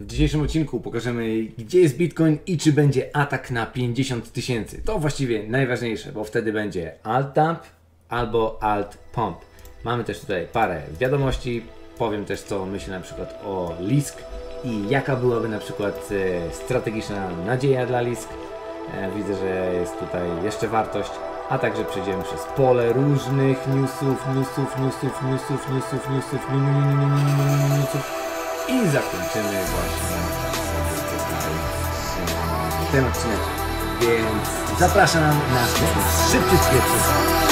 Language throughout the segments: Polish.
W dzisiejszym odcinku pokażemy, gdzie jest Bitcoin i czy będzie atak na 50 tysięcy. To właściwie najważniejsze, bo wtedy będzie alt dump albo alt pump. Mamy też tutaj parę wiadomości. Powiem też, co myślę na przykład o Lisk i jaka byłaby na przykład e, strategiczna nadzieja dla Lisk. E, widzę, że jest tutaj jeszcze wartość, a także przejdziemy przez pole różnych newsów, newsów, newsów, newsów, newsów, newsów, newsów, newsów. I zakończymy właśnie ten odcinek. Więc zapraszam na szybki, przesłanie.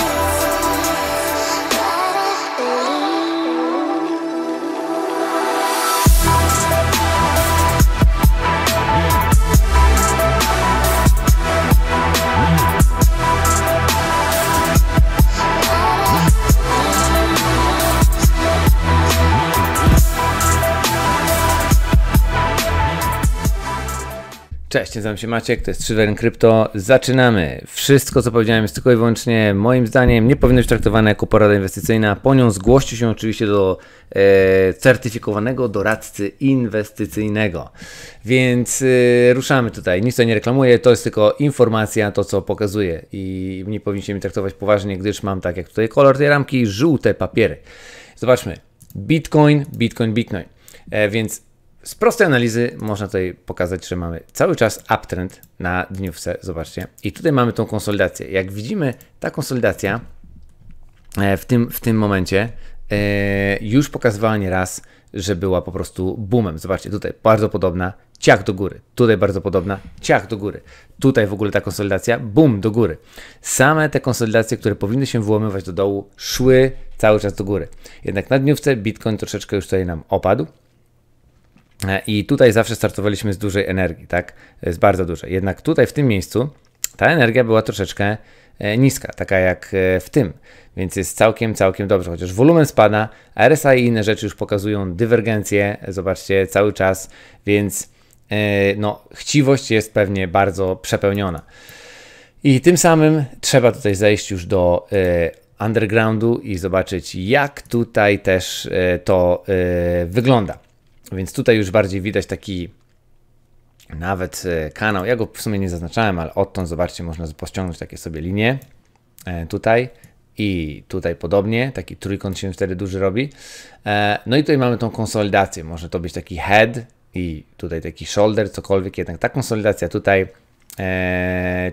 Cześć, nazywam się Maciek, to jest Szywen Krypto. Zaczynamy. Wszystko, co powiedziałem, jest tylko i wyłącznie moim zdaniem. Nie powinno być traktowane jako porada inwestycyjna. Po nią zgłoście się oczywiście do e, certyfikowanego doradcy inwestycyjnego. Więc e, ruszamy tutaj. Nic to nie reklamuję, to jest tylko informacja, to co pokazuję. I nie powinniście mnie traktować poważnie, gdyż mam tak jak tutaj kolor tej ramki, żółte papiery. Zobaczmy. Bitcoin, Bitcoin, Bitcoin. E, więc z prostej analizy można tutaj pokazać, że mamy cały czas uptrend na dniówce, zobaczcie. I tutaj mamy tą konsolidację. Jak widzimy, ta konsolidacja e, w tym, w tym momencie e, już pokazywała nieraz, że była po prostu boomem. Zobaczcie, tutaj bardzo podobna, ciach do góry. Tutaj bardzo podobna, ciach do góry. Tutaj w ogóle ta konsolidacja, boom do góry. Same te konsolidacje, które powinny się wyłamywać do dołu, szły cały czas do góry. Jednak na dniówce Bitcoin troszeczkę już tutaj nam opadł. E, I tutaj zawsze startowaliśmy z dużej energii, tak? E, z bardzo dużej. Jednak tutaj w tym miejscu ta energia była troszeczkę e, niska, taka jak w tym, więc jest całkiem, całkiem dobrze, chociaż wolumen spada, RSA i inne rzeczy już pokazują dywergencję, zobaczcie, cały czas, więc no, chciwość jest pewnie bardzo przepełniona. I tym samym trzeba tutaj zejść już do undergroundu i zobaczyć, jak tutaj też to wygląda. Więc tutaj już bardziej widać taki nawet e, kanał. Ja go w sumie nie zaznaczałem, ale odtąd zobaczcie, można pościągnąć takie sobie linie. E, tutaj i tutaj podobnie, taki trójkąt się wtedy duży robi. E, no i tutaj mamy tą konsolidację. Może to być taki head i tutaj taki shoulder, cokolwiek. Jednak ta konsolidacja tutaj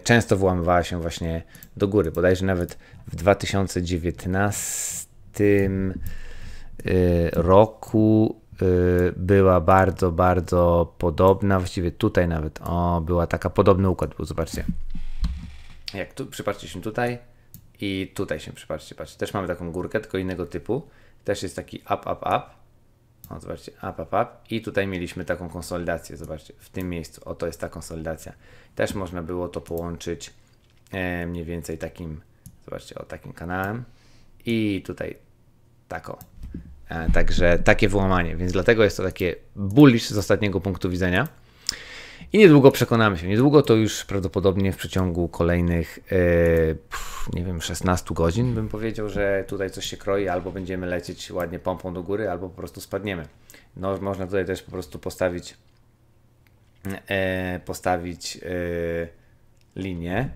często włamywała się właśnie do góry. Bodajże nawet w 2019 roku Y, była bardzo, bardzo podobna. Właściwie tutaj nawet o, była taka podobny układ. Był, zobaczcie. Jak tu przypatrzcie się tutaj i tutaj się przypatrzcie, patrzcie. Też mamy taką górkę, tylko innego typu. Też jest taki up, up, up. O, zobaczcie, up, up, up. I tutaj mieliśmy taką konsolidację, zobaczcie, w tym miejscu. o, to jest ta konsolidacja. Też można było to połączyć e, mniej więcej takim, zobaczcie, o takim kanałem. I tutaj tako E, także takie wyłamanie, więc dlatego jest to takie bullish z ostatniego punktu widzenia. I niedługo przekonamy się. Niedługo to już prawdopodobnie w przeciągu kolejnych, yy, nie wiem, 16 godzin bym powiedział, że tutaj coś się kroi, albo będziemy lecieć ładnie pompą do góry, albo po prostu spadniemy. No, można tutaj też po prostu postawić, yy, postawić yy, linię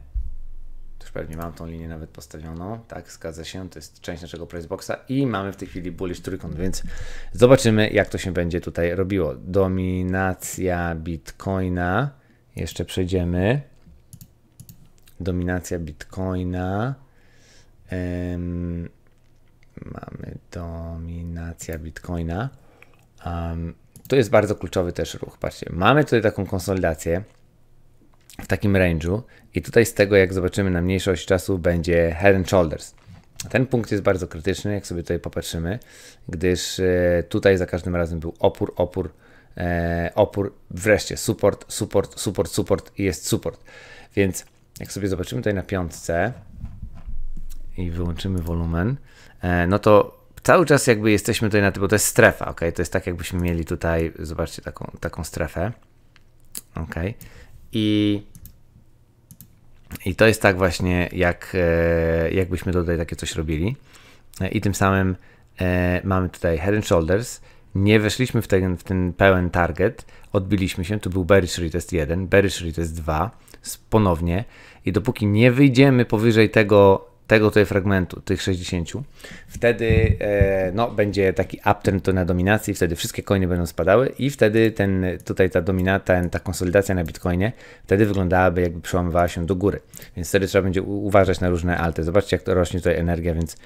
już pewnie mam tą linię nawet postawioną. Tak, zgadza się, to jest część naszego priceboxa i mamy w tej chwili bullish trójkąt, więc zobaczymy jak to się będzie tutaj robiło. Dominacja Bitcoina, jeszcze przejdziemy. Dominacja Bitcoina. Um, mamy dominacja Bitcoina. Um, to jest bardzo kluczowy też ruch. Patrzcie, mamy tutaj taką konsolidację w takim range'u i tutaj z tego, jak zobaczymy na mniejszość czasu, będzie head and shoulders. Ten punkt jest bardzo krytyczny, jak sobie tutaj popatrzymy, gdyż e, tutaj za każdym razem był opór, opór, e, opór, wreszcie support, support, support, support i jest support. Więc jak sobie zobaczymy tutaj na piątce i wyłączymy wolumen, e, no to cały czas jakby jesteśmy tutaj na tym, bo to jest strefa, ok? To jest tak jakbyśmy mieli tutaj, zobaczcie, taką, taką strefę, ok? I, i to jest tak właśnie, jak, e, jakbyśmy tutaj takie coś robili. E, I tym samym e, mamy tutaj head and shoulders. Nie weszliśmy w ten, w ten pełen target, odbiliśmy się. Tu był bearish retest 1, bearish retest 2, ponownie. I dopóki nie wyjdziemy powyżej tego tego tutaj fragmentu, tych 60, wtedy e, no, będzie taki uptrend to na dominacji, wtedy wszystkie coiny będą spadały i wtedy ten, tutaj ta dominata, ta konsolidacja na Bitcoinie, wtedy wyglądałaby jakby przełamywała się do góry. Więc wtedy trzeba będzie uważać na różne alty. Zobaczcie jak to rośnie tutaj energia, więc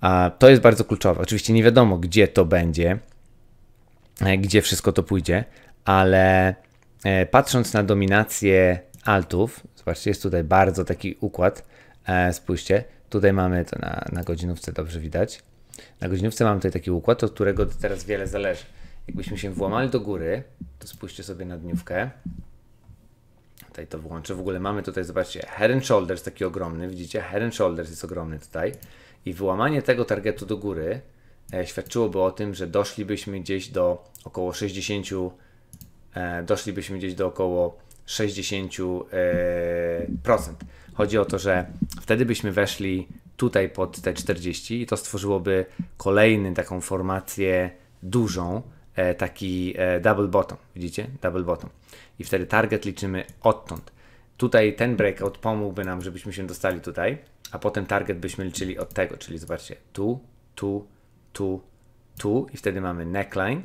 a, to jest bardzo kluczowe. Oczywiście nie wiadomo gdzie to będzie, e, gdzie wszystko to pójdzie, ale e, patrząc na dominację altów, zobaczcie, jest tutaj bardzo taki układ, E, spójrzcie, tutaj mamy to na, na godzinówce, dobrze widać. Na godzinówce mamy tutaj taki układ, od którego teraz wiele zależy. Jakbyśmy się włamali do góry, to spójrzcie sobie na dniówkę. Tutaj to włączę. W ogóle mamy tutaj, zobaczcie, Head and Shoulders taki ogromny, widzicie? Head and Shoulders jest ogromny tutaj. I wyłamanie tego targetu do góry e, świadczyłoby o tym, że doszlibyśmy gdzieś do około 60, e, doszlibyśmy gdzieś do około 60%. E, procent. Chodzi o to, że wtedy byśmy weszli tutaj pod te 40 i to stworzyłoby kolejny taką formację dużą, e, taki e, double bottom, widzicie? Double bottom. I wtedy target liczymy odtąd. Tutaj ten breakout pomógłby nam, żebyśmy się dostali tutaj, a potem target byśmy liczyli od tego, czyli zobaczcie, tu, tu, tu, tu i wtedy mamy neckline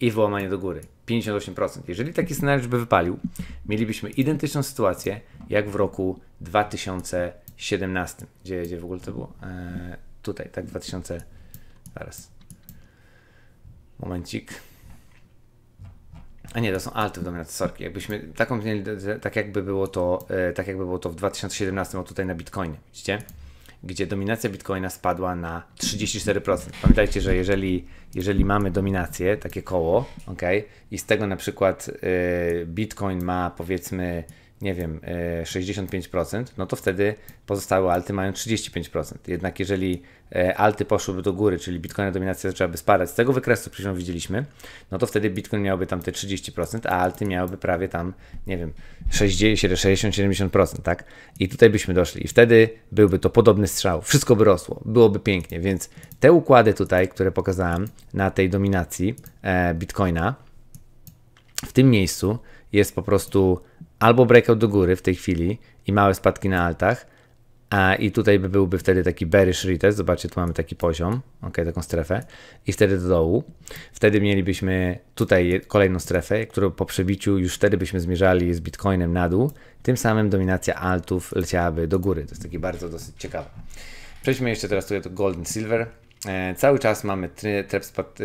i wyłamanie do góry. 58%. Jeżeli taki scenariusz by wypalił, mielibyśmy identyczną sytuację jak w roku 2017. Gdzie, gdzie w ogóle to było? E, tutaj, tak, 2000. Zaraz. Momencik. A nie, to są alty w dominacji, sorry. Jakbyśmy taką tak jakby było to, e, tak jakby było to w 2017, o tutaj na Bitcoinie, widzicie? gdzie dominacja Bitcoina spadła na 34%. Pamiętajcie, że jeżeli, jeżeli mamy dominację, takie koło, ok, i z tego na przykład y, Bitcoin ma powiedzmy nie wiem, 65%, e, no to wtedy pozostałe alty mają 35%. Jednak jeżeli e, alty poszłyby do góry, czyli bitcoina dominacja zaczęłaby spadać, z tego wykresu, który widzieliśmy, no to wtedy bitcoin miałby tam te 30%, a alty miałyby prawie tam, nie wiem, 60-70%, tak? I tutaj byśmy doszli. I wtedy byłby to podobny strzał, wszystko by rosło, byłoby pięknie. Więc te układy tutaj, które pokazałem na tej dominacji e, bitcoina, w tym miejscu jest po prostu albo breakout do góry w tej chwili i małe spadki na altach, a, I tutaj byłby wtedy taki bearish retest, zobaczcie, tu mamy taki poziom, ok, taką strefę, i wtedy do dołu. Wtedy mielibyśmy tutaj kolejną strefę, którą po przebiciu już wtedy byśmy zmierzali z Bitcoinem na dół, tym samym dominacja altów leciałaby do góry. To jest taki bardzo dosyć ciekawe. Przejdźmy jeszcze teraz tutaj do gold silver. E, cały czas mamy tryb,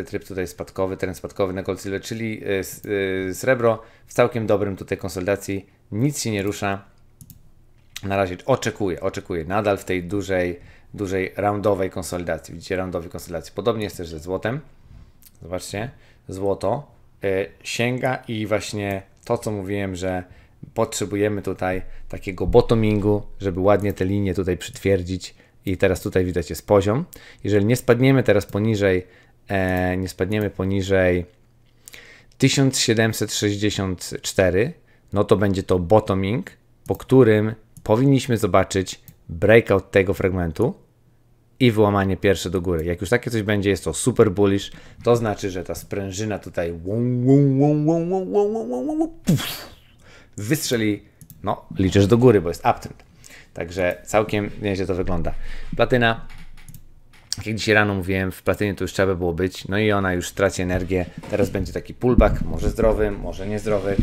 tryb tutaj spadkowy, teren spadkowy na Gold czyli e, e, srebro w całkiem dobrym tutaj konsolidacji. Nic się nie rusza. Na razie oczekuję, oczekuję nadal w tej dużej, dużej roundowej konsolidacji. Widzicie, roundowej konsolidacji. Podobnie jest też ze złotem. Zobaczcie, złoto sięga i właśnie to, co mówiłem, że potrzebujemy tutaj takiego bottomingu, żeby ładnie te linie tutaj przytwierdzić i teraz tutaj widać jest poziom. Jeżeli nie spadniemy teraz poniżej, e, nie spadniemy poniżej 1764, no to będzie to bottoming, po którym powinniśmy zobaczyć breakout tego fragmentu i wyłamanie pierwsze do góry. Jak już takie coś będzie, jest to super bullish, to znaczy, że ta sprężyna tutaj wystrzeli, no liczysz do góry, bo jest uptrend. Także całkiem nieźle to wygląda. Platyna. Jak dzisiaj rano mówiłem, w platynie to już trzeba było być, no i ona już traci energię. Teraz będzie taki pullback, może zdrowy, może niezdrowy.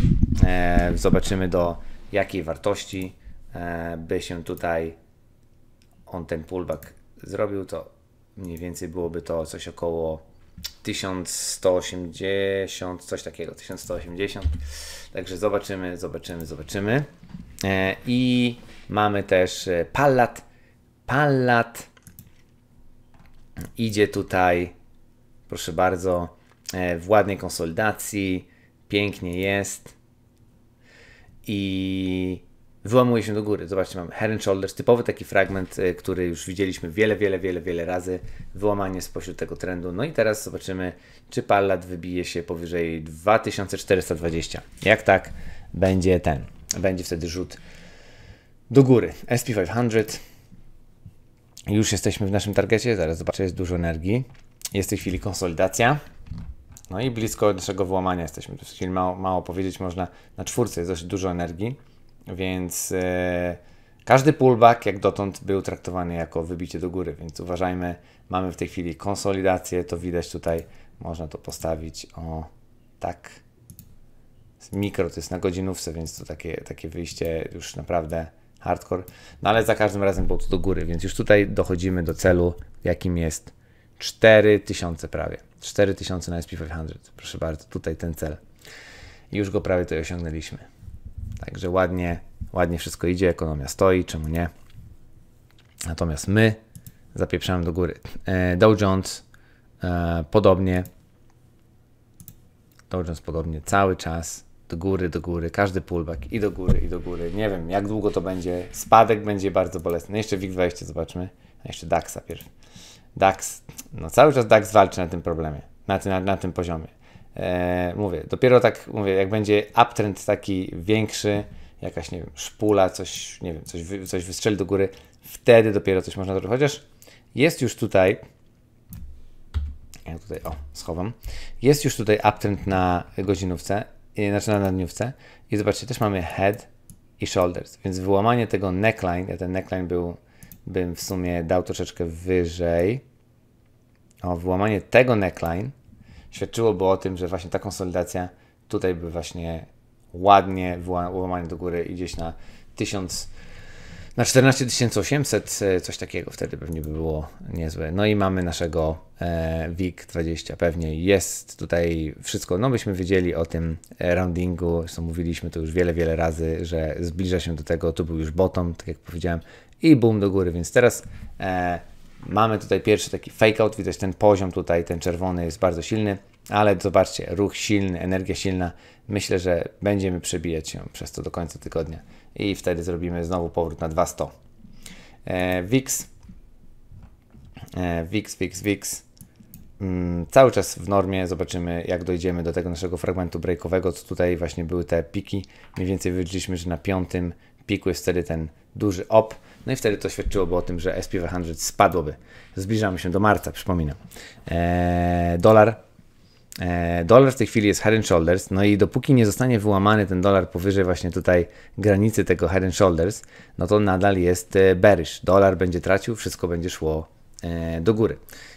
E, zobaczymy do jakiej wartości e, by się tutaj on ten pullback zrobił. To mniej więcej byłoby to coś około 1180, coś takiego, 1180. Także zobaczymy, zobaczymy, zobaczymy. E, I mamy też e, Pallat. Pallat idzie tutaj, proszę bardzo, e, w ładnej konsolidacji. Pięknie jest. I wyłamuje się do góry. Zobaczcie, mam head and shoulders, typowy taki fragment, który już widzieliśmy wiele, wiele, wiele, wiele razy. Wyłamanie spośród tego trendu. No i teraz zobaczymy, czy Pallat wybije się powyżej 2420. Jak tak, będzie ten będzie wtedy rzut do góry. SP500. Już jesteśmy w naszym targecie, zaraz zobaczę, jest dużo energii. Jest w tej chwili konsolidacja. No i blisko naszego włamania jesteśmy. W tej chwili mało, mało powiedzieć można. Na czwórce jest dość dużo energii, więc yy, każdy pullback jak dotąd był traktowany jako wybicie do góry, więc uważajmy. Mamy w tej chwili konsolidację, to widać tutaj. Można to postawić o tak mikro, to jest na godzinówce, więc to takie, takie wyjście już naprawdę hardcore. No ale za każdym razem było to do góry, więc już tutaj dochodzimy do celu, jakim jest 4000 prawie. 4000 na SP500. Proszę bardzo, tutaj ten cel. I już go prawie tutaj osiągnęliśmy. Także ładnie, ładnie wszystko idzie, ekonomia stoi, czemu nie? Natomiast my zapieprzamy do góry. E, Dow Jones e, podobnie. Dow Jones podobnie cały czas do góry, do góry, każdy pullback i do góry, i do góry. Nie wiem, jak długo to będzie. Spadek będzie bardzo bolesny. No jeszcze WIG20 zobaczmy. A no jeszcze DAXa pierw. DAX, no cały czas DAX walczy na tym problemie, na, ty, na, na tym poziomie. Eee, mówię, dopiero tak, mówię, jak będzie uptrend taki większy, jakaś, nie wiem, szpula, coś, nie wiem, coś, coś wystrzeli do góry, wtedy dopiero coś można zrobić. Chociaż jest już tutaj, ja tutaj, o, schowam, jest już tutaj uptrend na godzinówce i, znaczy na dniówce. I zobaczcie, też mamy head i shoulders, więc wyłamanie tego neckline, ja ten neckline był, bym w sumie dał troszeczkę wyżej. O, wyłamanie tego neckline świadczyłoby o tym, że właśnie ta konsolidacja tutaj by właśnie ładnie wyłamanie do góry i gdzieś na 1000 na 14800, e, coś takiego wtedy pewnie by było niezłe. No i mamy naszego e, WIG20, pewnie jest tutaj wszystko. No byśmy wiedzieli o tym e, roundingu, co mówiliśmy to już wiele, wiele razy, że zbliża się do tego, tu był już bottom, tak jak powiedziałem, i boom do góry, więc teraz e, mamy tutaj pierwszy taki fake out, widać ten poziom tutaj, ten czerwony jest bardzo silny, ale zobaczcie, ruch silny, energia silna, myślę, że będziemy przebijać się przez to do końca tygodnia i wtedy zrobimy znowu powrót na 200. VIX, VIX, VIX, VIX. Cały czas w normie, zobaczymy jak dojdziemy do tego naszego fragmentu breakowego, co tutaj właśnie były te piki. Mniej więcej wiedzieliśmy, że na piątym piku jest wtedy ten duży op, no i wtedy to świadczyłoby o tym, że SP 100 spadłoby. Zbliżamy się do marca, przypominam. E, dolar E, dolar w tej chwili jest head and shoulders, no i dopóki nie zostanie wyłamany ten dolar powyżej właśnie tutaj granicy tego head and shoulders, no to nadal jest e, bearish. Dolar będzie tracił, wszystko będzie szło e, do góry.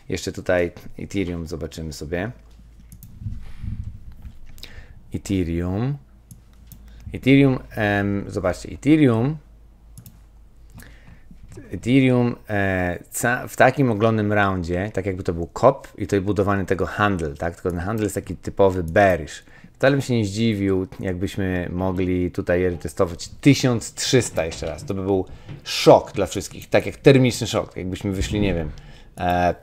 Jeszcze tutaj Ethereum zobaczymy sobie. Ethereum. Ethereum, em, zobaczcie, Ethereum Ethereum e, w takim oglądnym roundzie, tak jakby to był kop i to budowanie budowany tego handel, tak? Tylko ten handel jest taki typowy bearish. Wcale bym się nie zdziwił, jakbyśmy mogli tutaj testować 1300 jeszcze raz. To by był szok dla wszystkich, tak jak termiczny szok, tak jakbyśmy wyszli, nie wiem, e,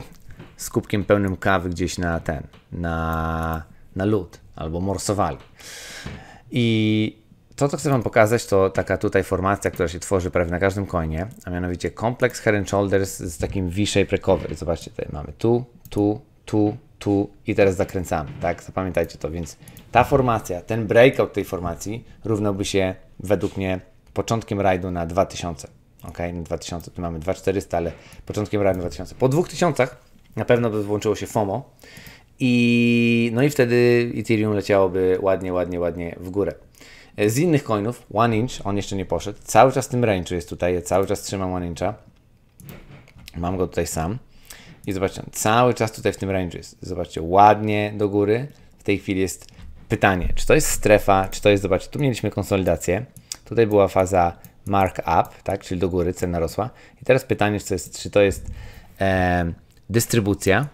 z kubkiem pełnym kawy gdzieś na ten, na, na lód albo morsowali. I to, co chcę Wam pokazać, to taka tutaj formacja, która się tworzy prawie na każdym konie, a mianowicie kompleks head and shoulders z takim wiszej shape Zobaczcie, tutaj mamy tu, tu, tu, tu i teraz zakręcamy, tak? Zapamiętajcie to, więc ta formacja, ten breakout tej formacji równałby się według mnie początkiem rajdu na 2000, ok? Na 2000, tu mamy 2400, ale początkiem rajdu na 2000. Po 2000 na pewno by włączyło się FOMO i no i wtedy Ethereum leciałoby ładnie, ładnie, ładnie w górę. E, z innych coinów, One Inch, on jeszcze nie poszedł, cały czas w tym range'u jest tutaj, ja cały czas trzymam One Incha. Mam go tutaj sam. I zobaczcie, cały czas tutaj w tym range'u jest. Zobaczcie, ładnie do góry. W tej chwili jest pytanie, czy to jest strefa, czy to jest, zobaczcie, tu mieliśmy konsolidację. Tutaj była faza up tak, czyli do góry cena rosła. I teraz pytanie, czy to jest, czy to jest e, dystrybucja,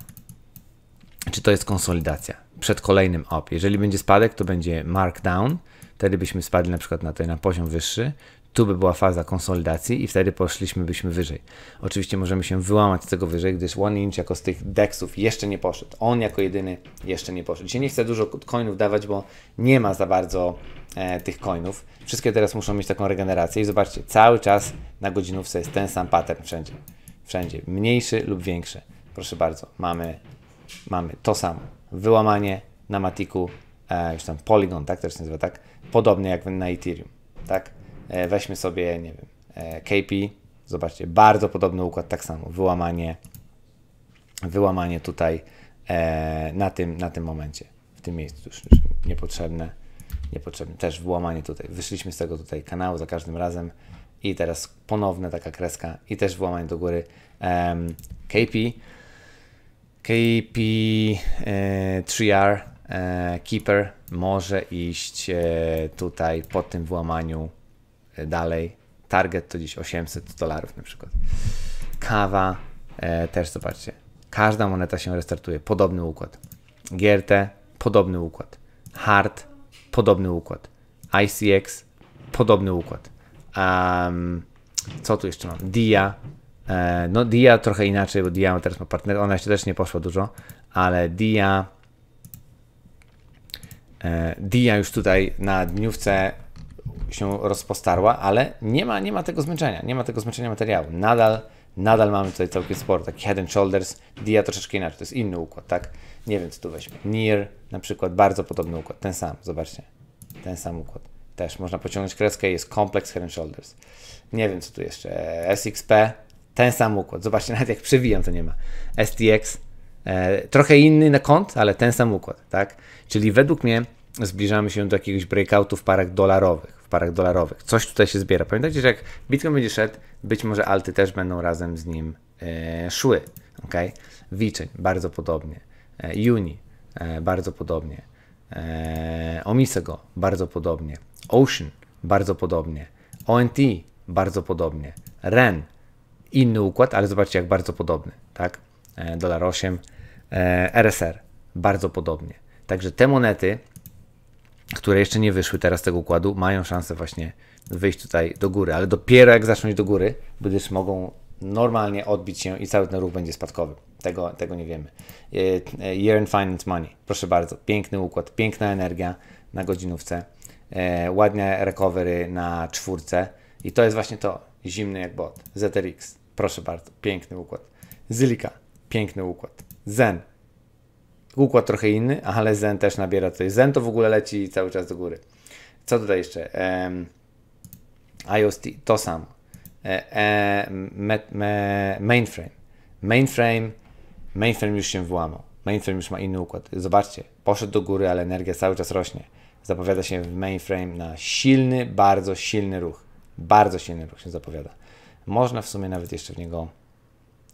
czy to jest konsolidacja przed kolejnym op. Jeżeli będzie spadek, to będzie markdown, wtedy byśmy spadli na przykład na, ten, na poziom wyższy, tu by była faza konsolidacji i wtedy poszliśmy byśmy wyżej. Oczywiście możemy się wyłamać z tego wyżej, gdyż One Inch jako z tych deksów jeszcze nie poszedł. On jako jedyny jeszcze nie poszedł. Dzisiaj nie chcę dużo coinów dawać, bo nie ma za bardzo e, tych coinów. Wszystkie teraz muszą mieć taką regenerację i zobaczcie, cały czas na godzinówce jest ten sam pattern wszędzie. Wszędzie. Mniejszy lub większy. Proszę bardzo, mamy, mamy to samo. Wyłamanie na matiku, e, już tam Polygon, tak? Też się nazywa, tak? podobny jak na Ethereum, tak? E, weźmy sobie, nie wiem, e, KP, zobaczcie, bardzo podobny układ, tak samo, wyłamanie, wyłamanie tutaj e, na, tym, na tym momencie, w tym miejscu już, już niepotrzebne, niepotrzebne, też wyłamanie tutaj, wyszliśmy z tego tutaj kanału za każdym razem i teraz ponowna taka kreska i też wyłamanie do góry KP, KP3R E, keeper może iść e, tutaj po tym włamaniu e, dalej. Target to dziś 800 dolarów na przykład. Kawa też zobaczcie. Każda moneta się restartuje. Podobny układ. GRT podobny układ. Hard podobny układ. ICX podobny układ. Um, co tu jeszcze mam? DIA. no DIA trochę inaczej, bo DIA teraz ma partner. Ona jeszcze też nie poszła dużo, ale DIA E, Dia już tutaj na dniówce się rozpostarła, ale nie ma, nie ma tego zmęczenia, nie ma tego zmęczenia materiału. Nadal, nadal mamy tutaj całkiem sporo, taki head and shoulders, Dia troszeczkę inaczej, to jest inny układ, tak? Nie wiem, co tu weźmie. Near na przykład, bardzo podobny układ, ten sam, zobaczcie, ten sam układ. Też można pociągnąć kreskę, jest kompleks head and shoulders. Nie wiem, co tu jeszcze, SXP, ten sam układ, zobaczcie, nawet jak przewijam, to nie ma. STX, E, trochę inny na kąt, ale ten sam układ, tak? Czyli według mnie zbliżamy się do jakiegoś breakoutu w parach dolarowych, w parach dolarowych. Coś tutaj się zbiera. Pamiętajcie, że jak Bitcoin będzie szedł, być może alty też będą razem z nim e, szły, ok? Wiczyn bardzo podobnie, e, Uni e, bardzo podobnie, e, Omisego bardzo podobnie, Ocean bardzo podobnie, ONT bardzo podobnie, REN inny układ, ale zobaczcie jak bardzo podobny, tak? E, dolar 8, e, RSR bardzo podobnie. Także te monety, które jeszcze nie wyszły teraz z tego układu, mają szansę właśnie wyjść tutaj do góry, ale dopiero jak zaczną iść do góry, gdyż mogą normalnie odbić się i cały ten ruch będzie spadkowy. Tego, tego nie wiemy. E, year and Finance Money, proszę bardzo, piękny układ, piękna energia na godzinówce, ładne recovery na czwórce i to jest właśnie to, zimny jak bot, ZRX, proszę bardzo, piękny układ. Zylika, Piękny układ. Zen. Układ trochę inny, ale Zen też nabiera coś. Zen to w ogóle leci cały czas do góry. Co tutaj jeszcze? Um, IoT to samo. E, e, me, mainframe. Mainframe. Mainframe już się włamał. Mainframe już ma inny układ. Zobaczcie, poszedł do góry, ale energia cały czas rośnie. Zapowiada się w mainframe na silny, bardzo silny ruch. Bardzo silny ruch się zapowiada. Można w sumie nawet jeszcze w niego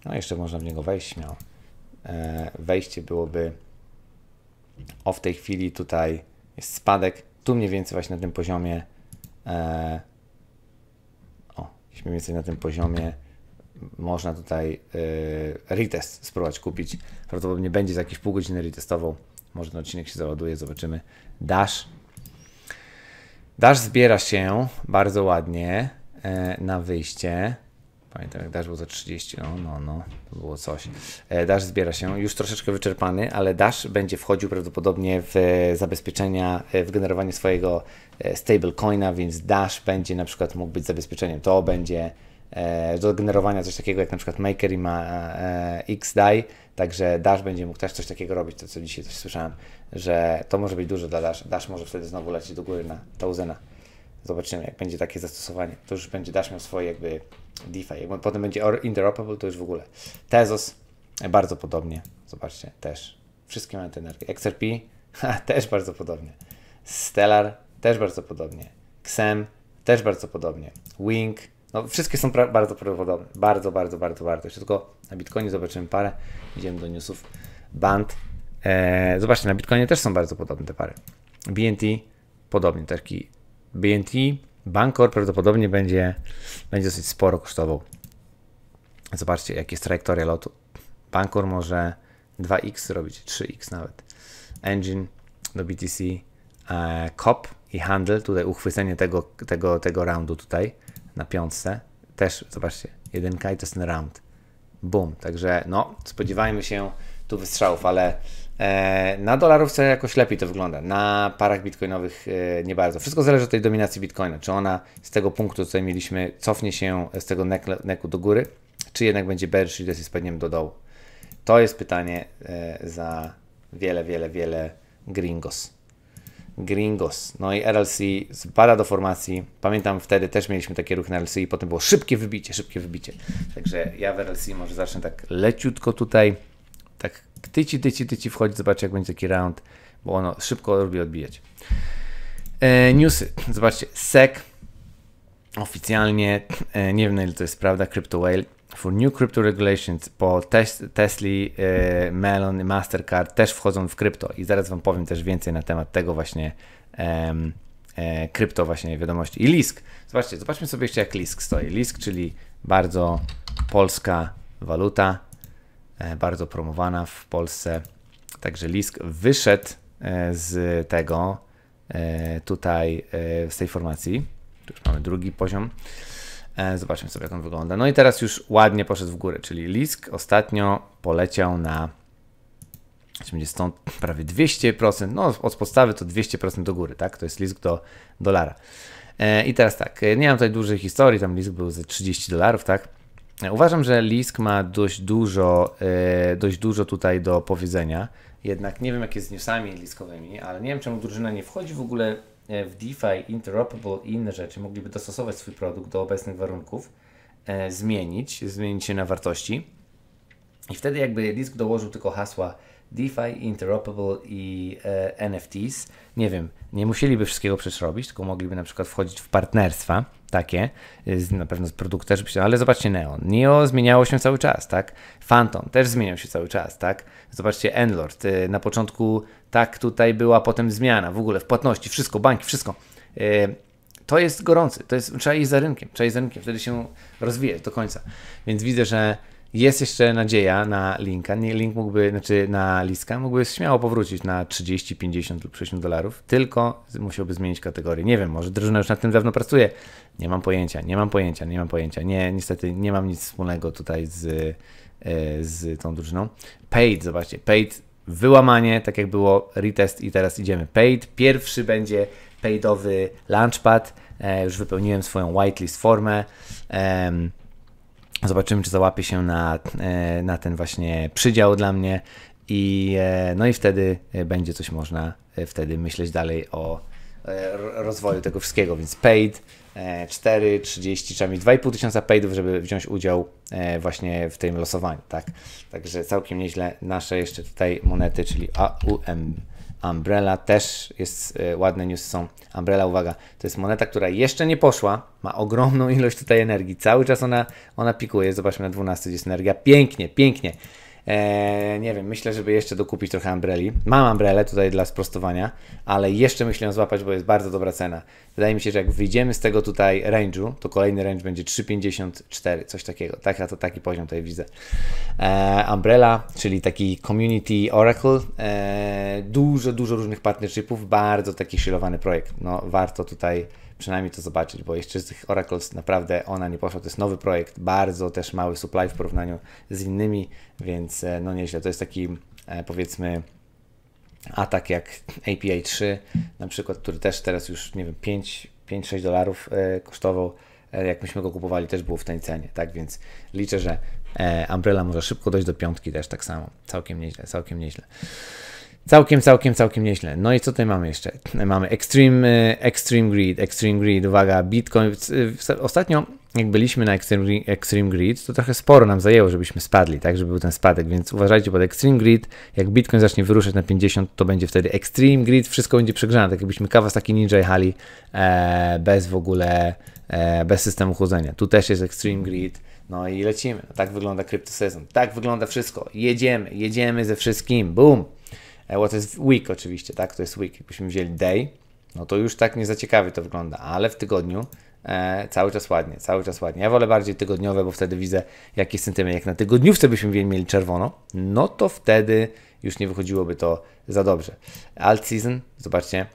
no jeszcze można w niego wejść śmiało. E, wejście byłoby o w tej chwili tutaj jest spadek, tu mniej więcej właśnie na tym poziomie e, o, mniej więcej na tym poziomie można tutaj e, retest spróbować kupić. Prawdopodobnie będzie za jakieś pół godziny retestował. Może ten odcinek się załaduje, zobaczymy. Dash. Dash zbiera się bardzo ładnie na wyjście. Pamiętam jak Dash był za 30, no, no, no, to było coś. E, Dash zbiera się, już troszeczkę wyczerpany, ale Dash będzie wchodził prawdopodobnie w e, zabezpieczenia, e, w generowanie swojego stablecoina, więc Dash będzie na przykład mógł być zabezpieczeniem. To będzie do generowania coś takiego jak na przykład Maker i ma XDAI, także Dash będzie mógł też coś takiego robić, to co dzisiaj coś słyszałem, że to może być dużo dla Dash. Dash może wtedy znowu lecieć do góry na Tausena. Zobaczymy, jak będzie takie zastosowanie. To już będzie Dash miał swoje jakby DeFi. Jak potem będzie interoperable, to już w ogóle. Tezos bardzo podobnie. Zobaczcie, też. Wszystkie mają te energię. XRP też bardzo podobnie. Stellar też bardzo podobnie. XEM też bardzo podobnie. Wing no, wszystkie są bardzo prawdopodobne. Bardzo, bardzo, bardzo, bardzo. Jeszcze tylko na Bitcoinie zobaczymy parę. Idziemy do newsów. Band. Eee, zobaczcie, na Bitcoinie też są bardzo podobne te pary. BNT, podobnie. Taki BNT, Bankor prawdopodobnie będzie, będzie dosyć sporo kosztował. Zobaczcie, jak jest trajektoria lotu. Bankor może 2x robić, 3x nawet. Engine do BTC, e, COP i handel, tutaj uchwycenie tego, tego, tego roundu tutaj na piątce. Też, zobaczcie, jedynka i to jest ten round. Boom, także no, spodziewajmy się tu wystrzałów, ale E, na dolarówce jakoś lepiej to wygląda, na parach bitcoinowych e, nie bardzo. Wszystko zależy od tej dominacji bitcoina, czy ona z tego punktu, co mieliśmy, cofnie się z tego neku do góry, czy jednak będzie bearish i spadniemy do dołu. To jest pytanie e, za wiele, wiele, wiele gringos. Gringos. No i RLC spada do formacji. Pamiętam wtedy też mieliśmy takie ruchy na RLC i potem było szybkie wybicie, szybkie wybicie. Także ja w RLC może zacznę tak leciutko tutaj tak tyci, tyci, tyci wchodzi, zobacz jak będzie taki round, bo ono szybko lubi odbijać. E, newsy. Zobaczcie, SEC oficjalnie, e, nie wiem na ile to jest prawda, Crypto Whale for new crypto regulations po tes Tesla, e, Melon i Mastercard też wchodzą w krypto i zaraz Wam powiem też więcej na temat tego właśnie em, e, krypto właśnie wiadomości. I Lisk. Zobaczcie, zobaczmy sobie jeszcze jak Lisk stoi. Lisk, czyli bardzo polska waluta. E, bardzo promowana w Polsce. Także Lisk wyszedł e, z tego e, tutaj, z tej formacji. Tu już mamy drugi poziom. Zobaczmy sobie, jak on wygląda. No i teraz już ładnie poszedł w górę, czyli Lisk ostatnio poleciał na będzie stąd prawie 200%, no od podstawy to 200% do góry, tak? To jest Lisk do dolara. I teraz tak, nie mam tutaj dużej historii, tam Lisk był ze 30 dolarów, tak? Uważam, że Lisk ma dość dużo, e, dość dużo tutaj do powiedzenia. Jednak nie wiem, jak jest z newsami liskowymi, ale nie wiem, czemu drużyna nie wchodzi w ogóle e, w DeFi, interoperable i inne rzeczy. Mogliby dostosować swój produkt do obecnych warunków, e, zmienić, zmienić się na wartości. I wtedy jakby Lisk dołożył tylko hasła DeFi, interoperable i NFTs. Nie wiem, nie musieliby wszystkiego przecież tylko mogliby na przykład wchodzić w partnerstwa takie, y, na pewno produkt też, się, ale zobaczcie Neon. Neo zmieniało się cały czas, tak? Phantom też zmieniał się cały czas, tak? Zobaczcie Enlord, y, na początku tak tutaj była potem zmiana, w ogóle w płatności, wszystko, banki, wszystko. Y, to jest gorący, to jest, trzeba iść za rynkiem, trzeba iść za rynkiem, wtedy się rozwijać do końca. Więc widzę, że jest jeszcze nadzieja na linka. Nie, link mógłby, znaczy na Liska mógłby śmiało powrócić na 30, 50 lub 60 dolarów, tylko musiałby zmienić kategorię. Nie wiem, może drużyna już nad tym dawno pracuje, nie mam pojęcia, nie mam pojęcia, nie mam pojęcia. Nie, niestety nie mam nic wspólnego tutaj z, e, z tą drużyną. Paid, zobaczcie, paid, wyłamanie, tak jak było, retest i teraz idziemy. Paid, pierwszy będzie paidowy launchpad. E, już wypełniłem swoją whitelist formę. zobaczymy, czy załapie się na, e, na ten właśnie przydział dla mnie. I, no i wtedy będzie coś można wtedy myśleć dalej o rozwoju tego wszystkiego, więc paid, 4, e, 30, trzeba mieć 2,5 tysiąca paidów, żeby wziąć udział e, właśnie w tym losowaniu, tak? Także całkiem nieźle nasze jeszcze tutaj monety, czyli AUM. Umbrella też jest, e, ładne news są. Umbrella, uwaga, to jest moneta, która jeszcze nie poszła, ma ogromną ilość tutaj energii, cały czas ona, ona pikuje, zobaczmy na 12, gdzie jest energia, pięknie, pięknie. Eee, nie wiem, myślę, żeby jeszcze dokupić trochę umbreli. Mam umbrelę tutaj dla sprostowania, ale jeszcze myślę ją złapać, bo jest bardzo dobra cena. Wydaje mi się, że jak wyjdziemy z tego tutaj range'u, to kolejny range będzie 3,54, coś takiego. Tak, ja to taki poziom tutaj widzę. Eee, umbrella, czyli taki community oracle. Eee, dużo, dużo różnych partnershipów, bardzo taki szylowany projekt. No, warto tutaj przynajmniej to zobaczyć, bo jeszcze z tych Oracles naprawdę ona nie poszła. To jest nowy projekt, bardzo też mały supply w porównaniu z innymi, więc e, no nieźle. To jest taki e, powiedzmy atak jak API 3 na przykład, który też teraz już nie wiem 5-6 dolarów e, kosztował. Jak myśmy go kupowali, też było w tej cenie, tak więc liczę, że Umbrella może szybko dojść do piątki też tak samo. Całkiem nieźle, całkiem nieźle. Całkiem, całkiem, całkiem nieźle. No i co tutaj mamy jeszcze? Mamy Extreme, y, Extreme Grid, Extreme Grid, uwaga, Bitcoin. Ostatnio jak byliśmy na Extreme, Extreme Grid, to trochę sporo nam zajęło, żebyśmy spadli, tak, żeby był ten spadek, więc uważajcie pod Extreme Grid. Jak Bitcoin zacznie wyruszać na 50, to będzie wtedy Extreme Grid, wszystko będzie przegrzane, tak jakbyśmy taki Ninja jechali e, bez w ogóle, e, bez systemu chłodzenia. Tu też jest Extreme Grid. No i lecimy. No tak wygląda kryptosezon. Tak wygląda wszystko. Jedziemy, jedziemy ze wszystkim. Boom! What e, to jest week oczywiście, tak? To jest week. Jakbyśmy wzięli day, no to już tak nie za ciekawie to wygląda, ale w tygodniu e, cały czas ładnie, cały czas ładnie. Ja wolę bardziej tygodniowe, bo wtedy widzę, jaki sentyment. Jak na tygodniówce byśmy mieli czerwono, no to wtedy już nie wychodziłoby to za dobrze. Alt season, zobaczcie,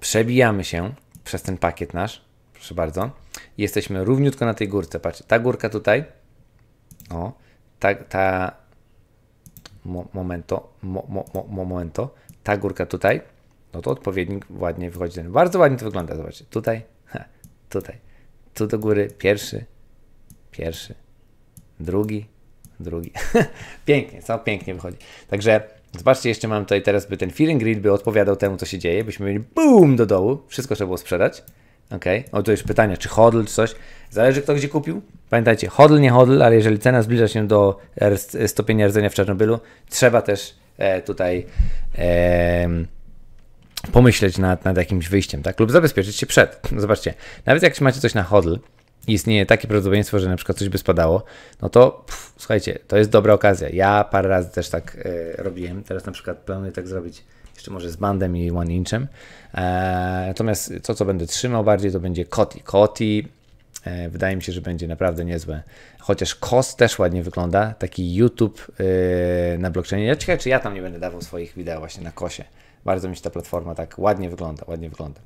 przebijamy się przez ten pakiet nasz, proszę bardzo. Jesteśmy równiutko na tej górce, patrzcie, ta górka tutaj, o, ta, ta mo, momento, mo, mo, momento, ta górka tutaj, no to odpowiednik ładnie wychodzi. Ten. Bardzo ładnie to wygląda, zobaczcie, tutaj, tutaj, tu do góry, pierwszy, pierwszy, drugi, drugi. pięknie, co pięknie wychodzi. Także zobaczcie, jeszcze mam tutaj teraz, by ten feeling grid by odpowiadał temu, co się dzieje, byśmy mieli boom do dołu, wszystko trzeba było sprzedać. Okej, okay. o to już pytanie, czy hodl, czy coś. Zależy kto gdzie kupił. Pamiętajcie, hodl, nie hodl, ale jeżeli cena zbliża się do stopienia rdzenia w Czarnobylu, trzeba też e, tutaj e, pomyśleć nad, nad jakimś wyjściem, tak? Lub zabezpieczyć się przed. No zobaczcie, nawet jak macie coś na hodl i istnieje takie prawdopodobieństwo, że na przykład coś by spadało, no to pff, słuchajcie, to jest dobra okazja. Ja parę razy też tak e, robiłem. Teraz na przykład planuję tak zrobić jeszcze może z bandem i one inchem. E, natomiast to, co będę trzymał bardziej, to będzie Koti. Koti e, wydaje mi się, że będzie naprawdę niezłe. Chociaż KOS też ładnie wygląda, taki YouTube e, na blockchainie. Ja ciekawe, czy ja tam nie będę dawał swoich wideo właśnie na KOSie. Bardzo mi się ta platforma tak ładnie wygląda, ładnie wygląda.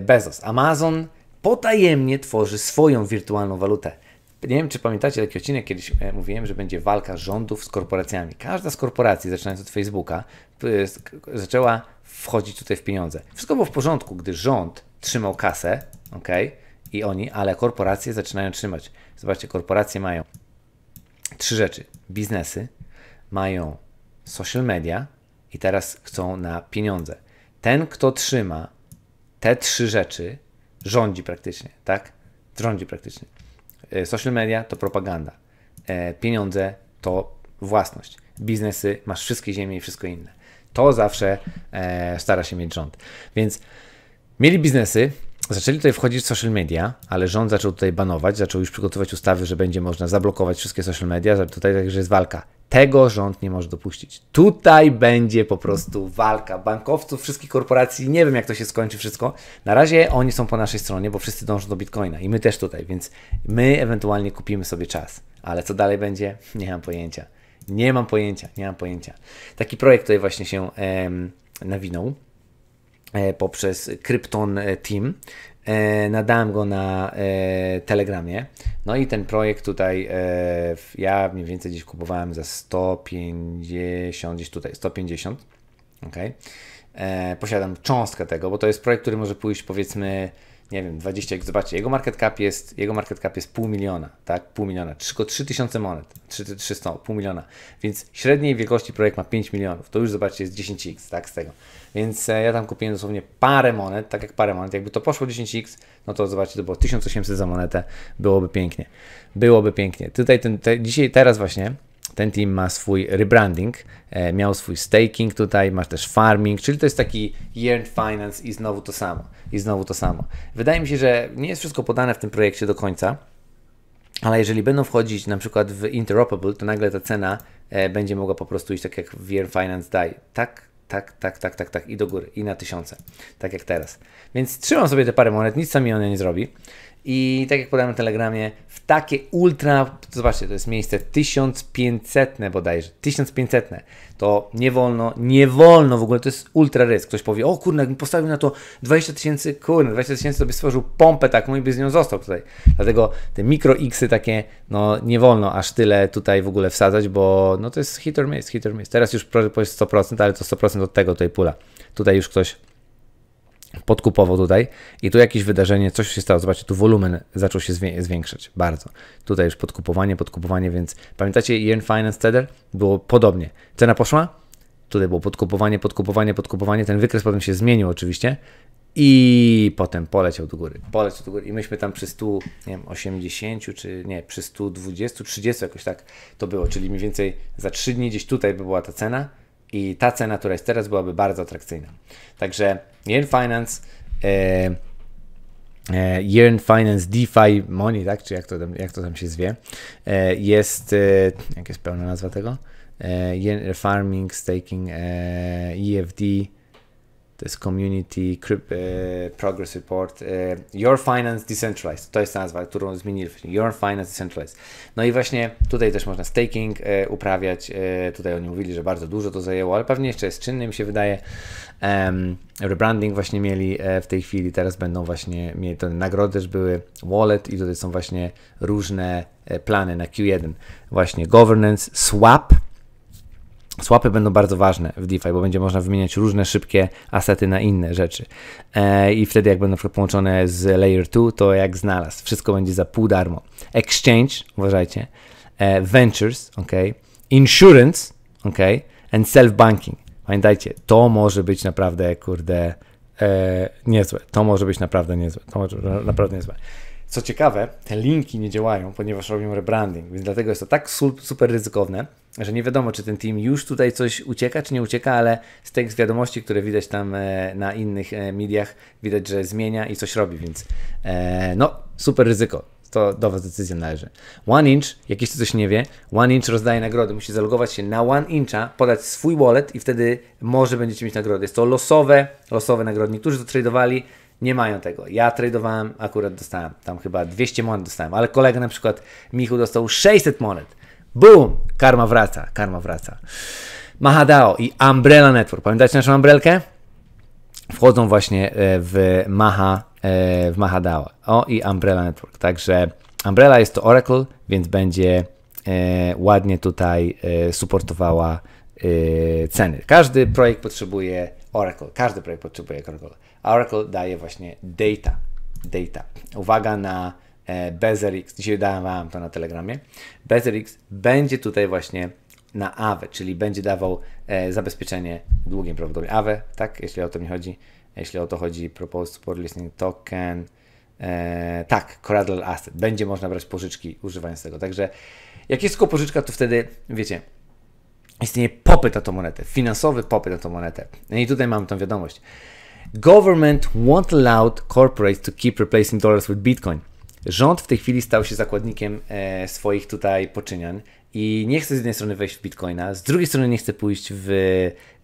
Bezos. Amazon potajemnie tworzy swoją wirtualną walutę. Nie wiem, czy pamiętacie taki odcinek, kiedyś e, mówiłem, że będzie walka rządów z korporacjami. Każda z korporacji, zaczynając od Facebooka, zaczęła wchodzić tutaj w pieniądze. Wszystko było w porządku, gdy rząd trzymał kasę, ok, i oni, ale korporacje zaczynają trzymać. Zobaczcie, korporacje mają trzy rzeczy: biznesy, mają social media i teraz chcą na pieniądze. Ten, kto trzyma te trzy rzeczy, rządzi praktycznie, tak? Rządzi praktycznie. E, social media to propaganda. E, pieniądze to własność. Biznesy masz wszystkie ziemie i wszystko inne. To zawsze e, stara się mieć rząd. Więc mieli biznesy, zaczęli tutaj wchodzić w social media, ale rząd zaczął tutaj banować, zaczął już przygotować ustawy, że będzie można zablokować wszystkie social media, że tutaj także jest walka. Tego rząd nie może dopuścić. Tutaj będzie po prostu walka bankowców, wszystkich korporacji. Nie wiem, jak to się skończy wszystko. Na razie oni są po naszej stronie, bo wszyscy dążą do bitcoina i my też tutaj, więc my ewentualnie kupimy sobie czas. Ale co dalej będzie? Nie mam pojęcia. Nie mam pojęcia, nie mam pojęcia. Taki projekt tutaj właśnie się em, nawinął e, poprzez Krypton e, Team, E, nadałem go na e, Telegramie. No i ten projekt tutaj e, ja mniej więcej gdzieś kupowałem za 150, gdzieś tutaj 150. Okay. E, posiadam cząstkę tego, bo to jest projekt, który może pójść powiedzmy, nie wiem, 20, jak zobaczcie, jego market cap jest, jego market cap jest pół miliona, tak, pół miliona, tylko 3000 monet, 300, pół miliona, więc średniej wielkości projekt ma 5 milionów, to już zobaczcie, jest 10x, tak, z tego, więc e, ja tam kupiłem dosłownie parę monet, tak jak parę monet, jakby to poszło 10x, no to zobaczcie, to było 1800 za monetę, byłoby pięknie, byłoby pięknie. Tutaj, ten, te, dzisiaj, teraz właśnie, ten team ma swój rebranding, e, miał swój staking tutaj, masz też farming, czyli to jest taki yearned finance i znowu to samo, i znowu to samo. Wydaje mi się, że nie jest wszystko podane w tym projekcie do końca, ale jeżeli będą wchodzić na przykład w interoperable, to nagle ta cena e, będzie mogła po prostu iść tak jak w yearned finance DAI, tak tak, tak, tak, tak, tak i do góry, i na tysiące, tak jak teraz. Więc trzymam sobie te parę monet, nic sami one nie zrobi. I tak jak podałem na Telegramie, w takie ultra, zobaczcie, to jest miejsce 1500 bodajże, 1500. To nie wolno, nie wolno w ogóle, to jest ultra ryzyk. Ktoś powie, o kurde, jakbym postawił na to 20 tysięcy, kurde, 20 tysięcy to by stworzył pompę taką i by z nią został tutaj. Dlatego te mikro xy takie, no nie wolno aż tyle tutaj w ogóle wsadzać, bo no to jest hit or miss, hit or miss. Teraz już po 100%, ale to 100% od tego tutaj pula. Tutaj już ktoś podkupowo tutaj i tu jakieś wydarzenie, coś się stało, zobaczcie, tu wolumen zaczął się zwiększać bardzo. Tutaj już podkupowanie, podkupowanie, więc pamiętacie Iron Finance Tether? Było podobnie. Cena poszła, tutaj było podkupowanie, podkupowanie, podkupowanie, ten wykres potem się zmienił oczywiście i potem poleciał do góry, poleciał do góry i myśmy tam przy 100, nie wiem, 80 czy nie, przy 120, 30 jakoś tak to było, czyli mniej więcej za 3 dni gdzieś tutaj by była ta cena, i ta cena, która jest teraz, byłaby bardzo atrakcyjna. Także Yearn Finance, e, e, Yearn Finance DeFi Money, tak? Czy jak to tam, jak to tam się zwie, e, jest, e, jak jest pełna nazwa tego? E, Yearn Farming, Staking, EFD, e to jest Community e, Progress Report. E, your Finance Decentralized. To jest nazwa, którą zmienili wcześniej. Your Finance Decentralized. No i właśnie tutaj też można staking e, uprawiać. tutaj oni mówili, że bardzo dużo to zajęło, ale pewnie jeszcze jest czynny, mi się wydaje. rebranding właśnie mieli w tej chwili. Teraz będą właśnie mieli to nagrody też były. Wallet i tutaj są właśnie różne plany na Q1. Właśnie Governance, Swap Swapy będą bardzo ważne w DeFi, bo będzie można wymieniać różne szybkie asety na inne rzeczy. E, I wtedy, jak będą połączone z Layer 2, to jak znalazł, wszystko będzie za pół darmo. Exchange, uważajcie, e, Ventures, ok, Insurance, ok, and Self-Banking. Pamiętajcie, to może być naprawdę, kurde, e, niezłe. To może być naprawdę niezłe. To może być naprawdę niezłe. Co ciekawe, te linki nie działają, ponieważ robią rebranding, więc dlatego jest to tak super ryzykowne, że nie wiadomo, czy ten team już tutaj coś ucieka, czy nie ucieka, ale z tych wiadomości, które widać tam e, na innych e, mediach, widać, że zmienia i coś robi, więc e, no, super ryzyko. To do Was decyzja należy. One Inch, jak jeszcze coś nie wie, One Inch rozdaje nagrody. Musi zalogować się na One Incha, podać swój wallet i wtedy może będziecie mieć nagrody. Jest to losowe, losowe nagrody. Niektórzy to tradowali, nie mają tego. Ja tradowałem, akurat dostałem tam chyba 200 monet dostałem, ale kolega na przykład Michu dostał 600 monet. Boom! Karma wraca, karma wraca. Mahadao i Umbrella Network. Pamiętacie naszą umbrelkę? Wchodzą właśnie e, w Maha, e, w Mahadao. O i Umbrella Network. Także Umbrella jest to Oracle, więc będzie e, ładnie tutaj suportowała ceny. Każdy projekt potrzebuje Oracle. Każdy projekt potrzebuje Oracle. Oracle daje właśnie data. data. Uwaga na e, BezerX, dzisiaj dawałem to na Telegramie. BezerX będzie tutaj właśnie na AWE, czyli będzie dawał e, zabezpieczenie długiem prawdopodobnie AWE, tak? Jeśli o to mi chodzi. Jeśli o to chodzi, Proposed Support Listening Token. E, tak, Cradle Asset. Będzie można brać pożyczki używając tego. Także jak jest tylko pożyczka, to wtedy, wiecie, istnieje popyt na tą monetę, finansowy popyt na tą monetę. No I tutaj mamy tą wiadomość. Government won't allow corporates to keep replacing dollars with Bitcoin. Rząd w tej chwili stał się zakładnikiem e, swoich tutaj poczynian i nie chce z jednej strony wejść w bitcoina, z drugiej strony nie chce pójść w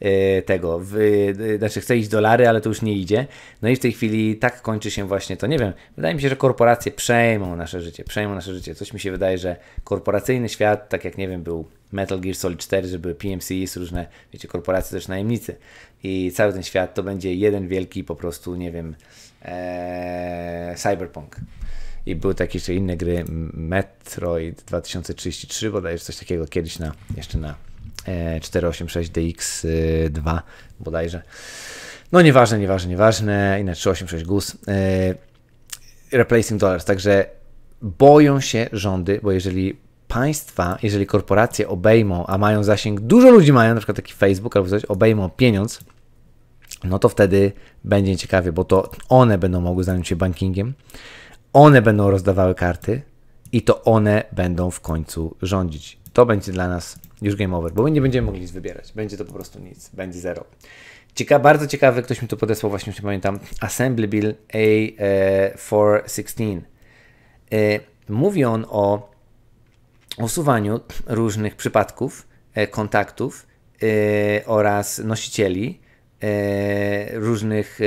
e, tego, w, e, znaczy chce iść dolary, ale to już nie idzie. No i w tej chwili tak kończy się właśnie to, nie wiem, wydaje mi się, że korporacje przejmą nasze życie, przejmą nasze życie. Coś mi się wydaje, że korporacyjny świat, tak jak nie wiem, był Metal Gear Solid 4, że były PMCs, różne, wiecie, korporacje, też najemnicy. I cały ten świat to będzie jeden wielki po prostu, nie wiem, ee, cyberpunk. I były takie jeszcze inne gry, Metroid 2033 bodajże, coś takiego kiedyś na, jeszcze na e, eee, 486DX2 y, bodajże. No nieważne, nieważne, nieważne. I na 386 GUS. E, replacing dollars. Także boją się rządy, bo jeżeli państwa, jeżeli korporacje obejmą, a mają zasięg, dużo ludzi mają, na przykład taki Facebook albo coś, obejmą pieniądz, no to wtedy będzie ciekawie, bo to one będą mogły zająć się bankingiem, one będą rozdawały karty i to one będą w końcu rządzić. To będzie dla nas już game over, bo my nie będziemy mogli nic wybierać. Będzie to po prostu nic, będzie zero. Cieka bardzo ciekawy, ktoś mi to podesłał, właśnie się pamiętam, Assembly Bill A416. E, e, mówi on o usuwaniu różnych przypadków e, kontaktów e, oraz nosicieli e, różnych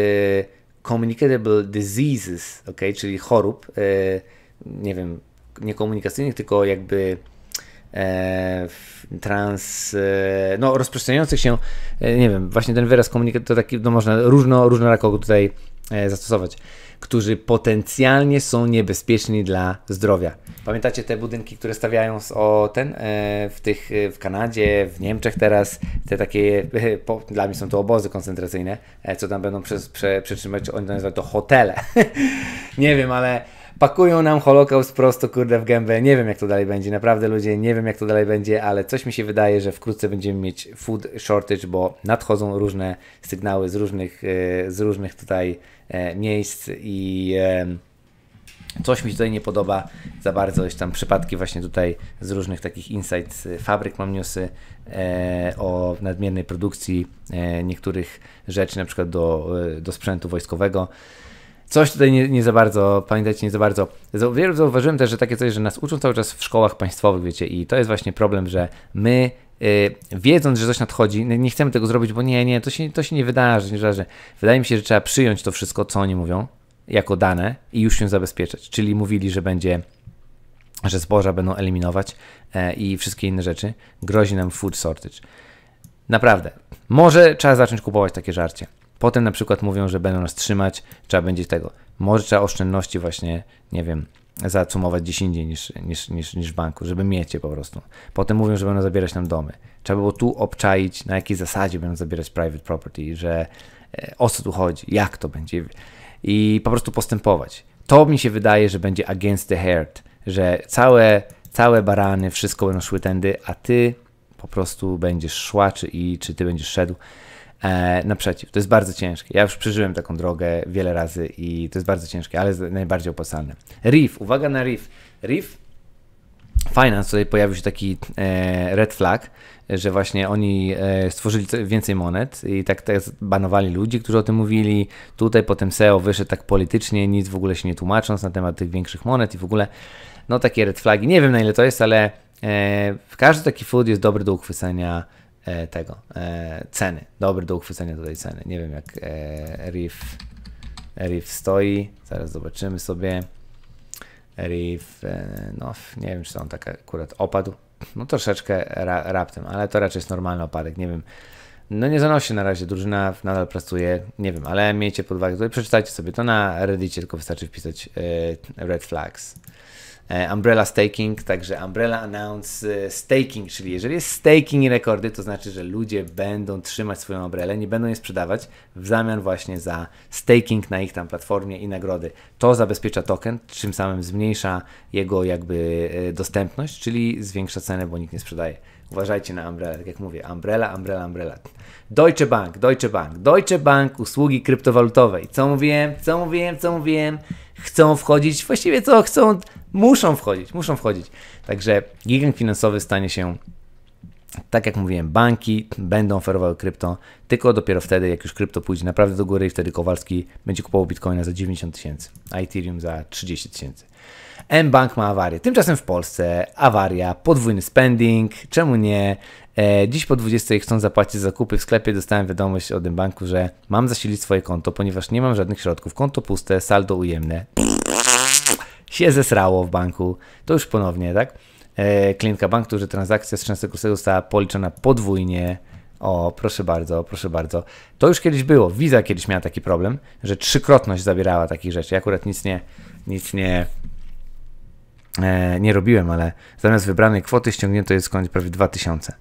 communicable diseases, okay? czyli chorób, nie wiem, nie komunikacyjnych, tylko jakby trans, no rozprzestrzeniających się, nie wiem, właśnie ten wyraz komunikat to taki, no można różno, różnorako tutaj zastosować którzy potencjalnie są niebezpieczni dla zdrowia. Pamiętacie te budynki, które stawiają o ten e, w tych e, w Kanadzie, w Niemczech teraz te takie e, po, dla mnie są to obozy koncentracyjne, co tam będą przez, prze, przetrzymać, oni nazywają to hotele. Nie wiem, ale pakują nam Holokaust prosto, kurde, w gębę. Nie wiem, jak to dalej będzie, naprawdę ludzie, nie wiem, jak to dalej będzie, ale coś mi się wydaje, że wkrótce będziemy mieć food shortage, bo nadchodzą różne sygnały z różnych, e, z różnych tutaj e, miejsc i e, coś mi się tutaj nie podoba za bardzo, jest tam przypadki właśnie tutaj z różnych takich insights fabryk mam newsy o nadmiernej produkcji niektórych rzeczy, na przykład do, do sprzętu wojskowego. Coś tutaj nie, nie, za bardzo, pamiętajcie, nie za bardzo. Zauważyłem też, że takie coś, że nas uczą cały czas w szkołach państwowych, wiecie, i to jest właśnie problem, że my y, wiedząc, że coś nadchodzi, nie chcemy tego zrobić, bo nie, nie, to się, to się nie wydarzy, nie wydarzy. Wydaje mi się, że trzeba przyjąć to wszystko, co oni mówią, jako dane i już się zabezpieczać. Czyli mówili, że będzie, że zboża będą eliminować e, i wszystkie inne rzeczy. Grozi nam food shortage. Naprawdę. Może trzeba zacząć kupować takie żarcie. Potem na przykład mówią, że będą nas trzymać, trzeba będzie tego. Może trzeba oszczędności właśnie, nie wiem, zacumować gdzieś indziej niż, niż, niż, niż w banku, żeby mieć je po prostu. Potem mówią, że będą zabierać nam domy. Trzeba było tu obczaić, na jakiej zasadzie będą zabierać private property, że e, o co tu chodzi, jak to będzie i po prostu postępować. To mi się wydaje, że będzie against the herd, że całe, całe barany, wszystko będą szły tędy, a ty po prostu będziesz szła, czy i czy ty będziesz szedł e, naprzeciw. To jest bardzo ciężkie. Ja już przeżyłem taką drogę wiele razy i to jest bardzo ciężkie, ale najbardziej opłacalne. Reef, uwaga na reef. Reef Finance tutaj pojawił się taki e, red flag, że właśnie oni e, stworzyli więcej monet i tak banowali ludzi, którzy o tym mówili. Tutaj potem SEO wyszedł tak politycznie, nic w ogóle się nie tłumacząc na temat tych większych monet i w ogóle no takie red flagi. Nie wiem na ile to jest, ale e, każdy taki food jest dobry do uchwycenia E, tego e, ceny. Dobry do uchwycenia tutaj ceny. Nie wiem jak e, RIF RIF stoi. Zaraz zobaczymy sobie. Riff, no nie wiem czy on tak akurat opadł. No troszeczkę ra, raptem, ale to raczej jest normalny opadek. Nie wiem. No nie zanosi na razie, drużyna nadal pracuje, nie wiem, ale miejcie pod uwagę, tutaj przeczytajcie sobie to na Reddicie, tylko wystarczy wpisać Red Flags. E, umbrella Staking, także Umbrella Announce e, Staking, czyli jeżeli jest staking i rekordy, to znaczy, że ludzie będą trzymać swoją umbrelę, nie będą je sprzedawać w zamian właśnie za staking na ich tam platformie i nagrody. To zabezpiecza token, czym samym zmniejsza jego jakby e, dostępność, czyli zwiększa cenę, bo nikt nie sprzedaje. Uważajcie na Umbrella, tak jak mówię, Umbrella, Umbrella, Umbrella. Deutsche Bank, Deutsche Bank, Deutsche Bank, usługi kryptowalutowej. Co mówiłem, co mówiłem, co mówiłem? chcą wchodzić, właściwie co chcą, muszą wchodzić, muszą wchodzić. Także gigant finansowy stanie się tak jak mówiłem, banki będą oferowały krypto, tylko dopiero wtedy, jak już krypto pójdzie naprawdę do góry i wtedy Kowalski będzie kupował Bitcoina za 90 tysięcy, a Ethereum za 30 tysięcy. M bank ma awarię. Tymczasem w Polsce awaria, podwójny spending, czemu nie? E, dziś po 20 chcąc zapłacić zakupy w sklepie dostałem wiadomość od banku, że mam zasilić swoje konto, ponieważ nie mam żadnych środków. Konto puste, saldo ujemne. Się zesrało w banku. To już ponownie, tak? E, Klientka banku, że transakcja z 13 lutego została policzona podwójnie. O, proszę bardzo, proszę bardzo. To już kiedyś było. Visa kiedyś miała taki problem, że trzykrotność zabierała takich rzeczy. Ja akurat nic nie, nic nie, e, nie robiłem, ale zamiast wybranej kwoty ściągnięto jest skądś prawie 2000.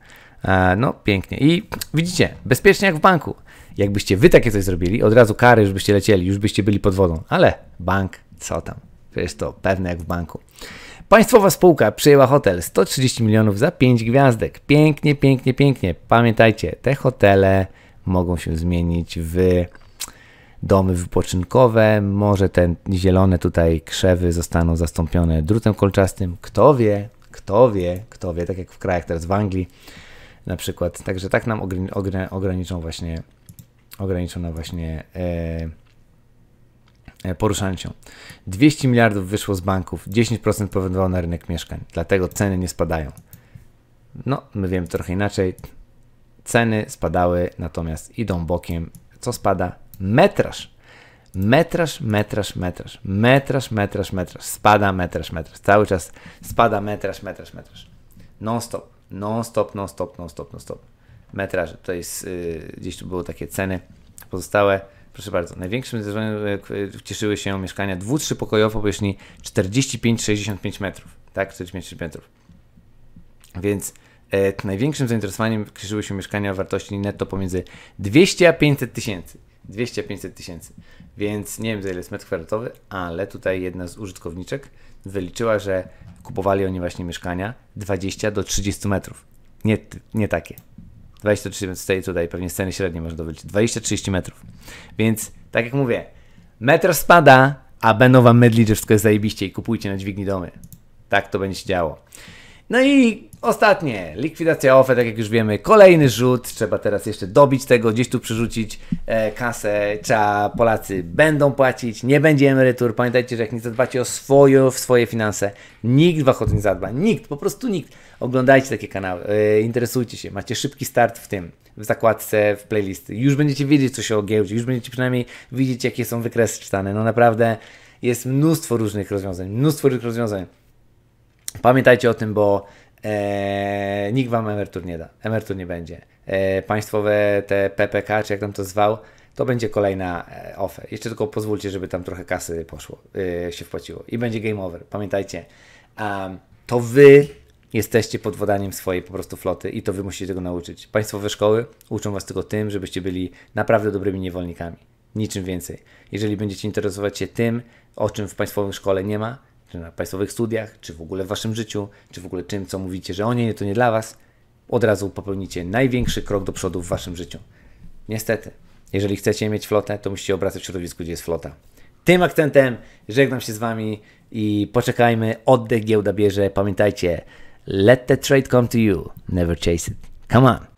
E, no, pięknie. I widzicie, bezpiecznie jak w banku. Jakbyście wy takie coś zrobili, od razu kary już byście lecieli, już byście byli pod wodą. Ale bank, co tam? Przecież to pewne jak w banku. Państwowa spółka przyjęła hotel 130 milionów za 5 gwiazdek. Pięknie, pięknie, pięknie. Pamiętajcie, te hotele mogą się zmienić w domy wypoczynkowe, może te zielone tutaj krzewy zostaną zastąpione drutem kolczastym. Kto wie, kto wie, kto wie, tak jak w krajach teraz w Anglii na przykład. Także tak nam ogr ogr ograniczą właśnie ograniczona właśnie e, e, poruszanie się. 200 miliardów wyszło z banków, 10% powędrowało na rynek mieszkań, dlatego ceny nie spadają. No, my wiemy trochę inaczej. Ceny spadały, natomiast idą bokiem. Co spada? metraż. Metraż, metraż, metraż, metraż, metraż, metraż, spada metraż, metraż, cały czas spada metraż, metraż, metraż. Non-stop, non-stop, non-stop, non-stop, non-stop. Metraż, to jest, yy, gdzieś tu były takie ceny pozostałe. Proszę bardzo, największym zainteresowaniem e, e, cieszyły się mieszkania dwu, trzypokojowe o powierzchni 45-65 metrów, tak, 45 metrów. Więc e, największym zainteresowaniem cieszyły się mieszkania o wartości netto pomiędzy 200 a 500 tysięcy. 200-500 tysięcy. Więc nie wiem za ile jest metr kwadratowy, ale tutaj jedna z użytkowniczek wyliczyła, że kupowali oni właśnie mieszkania 20 do 30 metrów. Nie, nie takie. 20-30 metrów tutaj pewnie sceny średnie można dowiedzieć. 20-30 metrów. Więc tak jak mówię, metr spada, a będą wam mydlić, że wszystko jest zajebiście i kupujcie na dźwigni domy. Tak to będzie się działo. No i Ostatnie, likwidacja OFE, tak jak już wiemy, kolejny rzut, trzeba teraz jeszcze dobić tego, gdzieś tu przerzucić e, kasę, trzeba, Polacy będą płacić, nie będzie emerytur, pamiętajcie, że jak nie zadbacie o swoje, swoje finanse, nikt wachodnie nie zadba, nikt, po prostu nikt. Oglądajcie takie kanały, e, interesujcie się, macie szybki start w tym, w zakładce, w playlisty, już będziecie wiedzieć co się o giełdzie, już będziecie przynajmniej widzieć jakie są wykresy czytane, no naprawdę jest mnóstwo różnych rozwiązań, mnóstwo różnych rozwiązań. Pamiętajcie o tym, bo Eee, nikt wam emerytur nie da, emerytur nie będzie. Eee, państwowe te PPK, czy jak tam to zwał, to będzie kolejna e, Jeszcze tylko pozwólcie, żeby tam trochę kasy poszło, e, się wpłaciło i będzie game over. Pamiętajcie, um, to wy jesteście podwodaniem swojej po prostu floty i to wy musicie tego nauczyć. Państwowe szkoły uczą was tylko tym, żebyście byli naprawdę dobrymi niewolnikami. Niczym więcej. Jeżeli będziecie interesować się tym, o czym w państwowej szkole nie ma, czy na Państwowych studiach, czy w ogóle w Waszym życiu, czy w ogóle czym, co mówicie, że o nie, to nie dla Was, od razu popełnicie największy krok do przodu w Waszym życiu. Niestety, jeżeli chcecie mieć flotę, to musicie obracać w środowisku, gdzie jest flota. Tym akcentem żegnam się z Wami i poczekajmy, oddech giełda bierze. Pamiętajcie, let the trade come to you, never chase it. Come on.